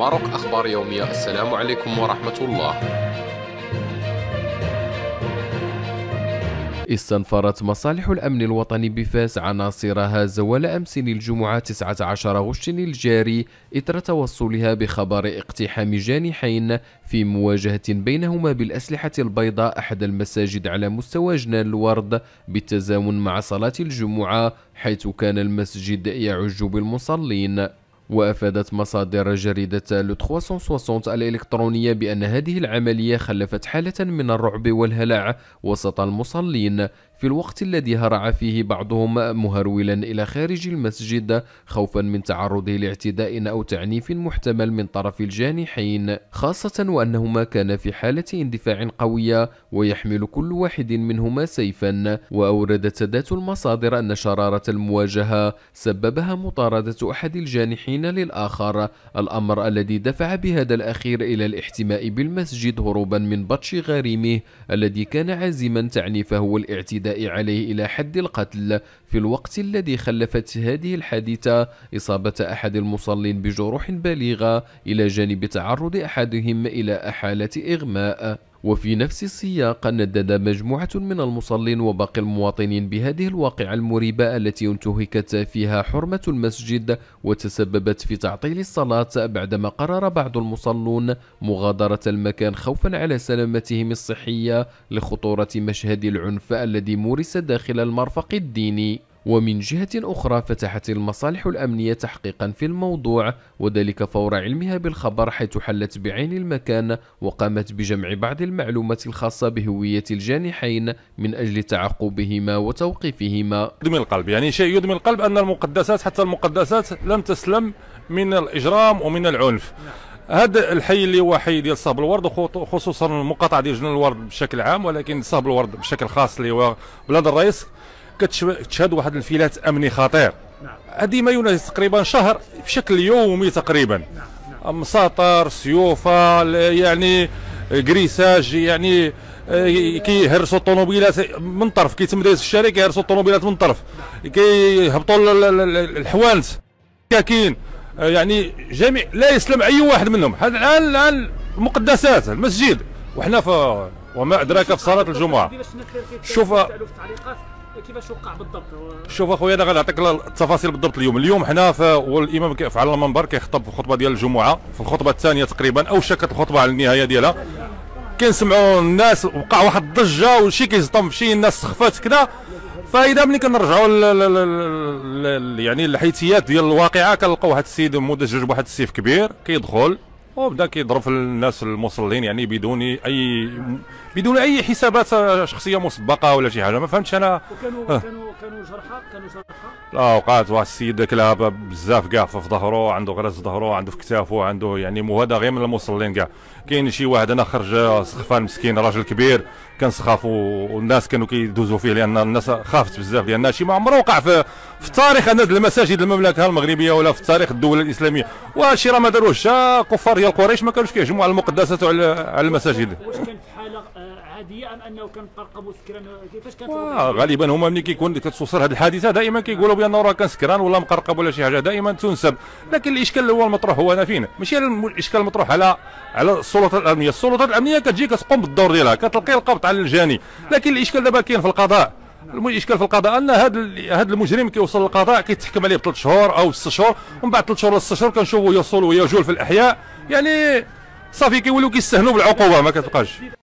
ماروك أخبار يومية السلام عليكم ورحمة الله استنفرت مصالح الأمن الوطني بفاس عناصرها زوال أمس الجمعة 19 غشتين الجاري إثر توصلها بخبر اقتحام جانحين في مواجهة بينهما بالأسلحة البيضاء أحد المساجد على مستوى جنان الورد بالتزامن مع صلاة الجمعة حيث كان المسجد يعج بالمصلين وأفادت مصادر جريدة لو 360 الإلكترونية بأن هذه العملية خلفت حالة من الرعب والهلع وسط المصلين في الوقت الذي هرع فيه بعضهم مهرولا إلى خارج المسجد خوفا من تعرضه لاعتداء أو تعنيف محتمل من طرف الجانحين خاصة وأنهما كان في حالة اندفاع قوية ويحمل كل واحد منهما سيفا وأوردت ذات المصادر أن شرارة المواجهة سببها مطاردة أحد الجانحين الآخرين للآخر الأمر الذي دفع بهذا الأخير إلى الاحتماء بالمسجد هروبا من بطش غريمه الذي كان عازما تعنيفه والاعتداء عليه إلى حد القتل في الوقت الذي خلفت هذه الحادثة إصابة أحد المصلين بجروح بليغة إلى جانب تعرض أحدهم إلى أحالة إغماء وفي نفس السياق ندد مجموعة من المصلين وباقي المواطنين بهذه الواقعة المريبة التي انتهكت فيها حرمة المسجد وتسببت في تعطيل الصلاة بعدما قرر بعض المصلون مغادرة المكان خوفا على سلامتهم الصحية لخطورة مشهد العنف الذي مورس داخل المرفق الديني ومن جهة أخرى فتحت المصالح الأمنية تحقيقا في الموضوع وذلك فور علمها بالخبر حيث حلت بعين المكان وقامت بجمع بعض المعلومات الخاصة بهوية الجانحين من أجل تعقبهما وتوقيفهما يدمي القلب يعني شيء يدمي القلب أن المقدسات حتى المقدسات لم تسلم من الإجرام ومن العنف هذا الحي اللي هو حي ديال صهب الورد خصوصا المقاطعه ديال جنون الورد بشكل عام ولكن صهب الورد بشكل خاص اللي هو بلاد الرئيس كتشهد واحد الانفلات امني خطير نعم. هذه ما يناهز تقريبا شهر بشكل يومي تقريبا نعم، نعم. مساطر سيوفه يعني كريساج يعني آه، كيهرسوا الطوموبيلات من طرف كيتم دايز في الشارع كيهرسوا الطوموبيلات من طرف كيهبطوا الحوانت كاكين آه، يعني جميع لا يسلم اي واحد منهم هذا الان الان المقدسات المسجد وحنا وما ادراك في صلاه الجمعه شوف آه، كيفاش وقع بالضبط شوف اخويا انا غنعطيك التفاصيل بالضبط اليوم اليوم حنا والامام على المنبر كيخطب في الخطبه ديال الجمعه في الخطبه الثانيه تقريبا او شكت الخطبه على النهايه ديالها كنسمعوا الناس وقع واحد الضجه وشي كيزطم شي الناس سخفات كذا فاذا ملي كنرجعوا يعني الحيتيات ديال الواقعه كنلقاو واحد السيد مدجج بواحد السيف كبير كيدخل وبدا كيضرب في الناس المصلين يعني بدون اي بدون اي حسابات شخصيه مسبقه ولا شي حاجه ما فهمتش انا وكانوا آه. كانوا كانوا جرحى كانوا جرحى لا وقعت واحد السيد داك كلها بزاف كاع في ظهره عنده غرز ظهره عنده في كتافه عنده يعني هذا غير من المصلين كاع كاين شي واحد انا خرج سخفان مسكين راجل كبير كان سخاف والناس كانوا كيدوزوا فيه لان الناس خافت بزاف لان شي ما عمره وقع في في تاريخ انا المساجد المملكه المغربيه ولا في تاريخ الدول الاسلاميه وهادشي راه ما داروهش كفار ديال قريش ما كانوش كيهجموا على المقدسات وعلى على المساجد واش كان في حاله آه، عاديه ام انه كان ترقبوا سكران كيفاش كانت آه، غالبا هما ملي كيكون كتوصل هذه الحادثه دائما كيقولوا بانه راه كان سكران ولا مقرقب ولا شي حاجه دائما تنسب لكن الاشكال اللي هو المطروح هو انا فين ماشي الاشكال المطروح على على السلطات الامنيه السلطات الامنيه كتجي كتقوم بالدور ديالها كتلقي القبض على الجاني لكن الاشكال دابا كاين في القضاء الاشكال في القضاء ان هذا هذا المجرم كيوصل للقضاء كيتحكم عليه بثلاث شهور او ست شهور ومن بعد ثلاث شهور ست شهور كنشوفوا يصول ويجول في الاحياء يعني صافي كيوليو كيستهنوا بالعقوبه ما كتبقاش